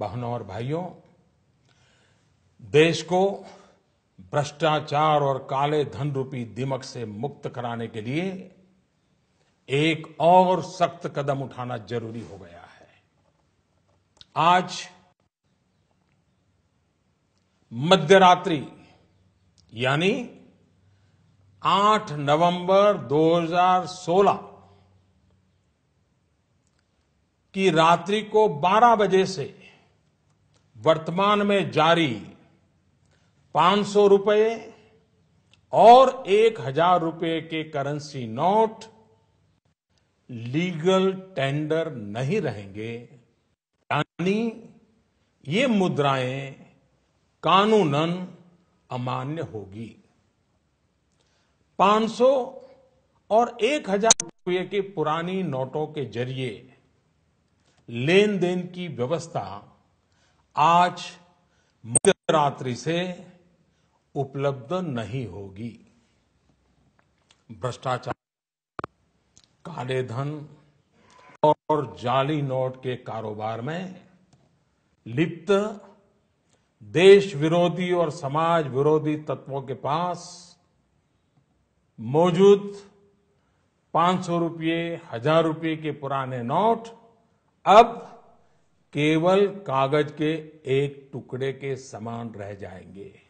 बहनों और भाइयों देश को भ्रष्टाचार और काले धन रूपी दिमक से मुक्त कराने के लिए एक और सख्त कदम उठाना जरूरी हो गया है आज मध्यरात्रि यानी 8 नवंबर 2016 की रात्रि को 12 बजे से वर्तमान में जारी पांच सौ रूपये और एक हजार रूपये के करेंसी नोट लीगल टेंडर नहीं रहेंगे यानी ये मुद्राएं कानूनन अमान्य होगी 500 और एक हजार रुपये के पुरानी नोटों के जरिए लेन देन की व्यवस्था आज मध्यरात्रि से उपलब्ध नहीं होगी भ्रष्टाचार काले धन और जाली नोट के कारोबार में लिप्त देश विरोधी और समाज विरोधी तत्वों के पास मौजूद पांच सौ हजार रूपये के पुराने नोट अब केवल कागज के एक टुकड़े के समान रह जाएंगे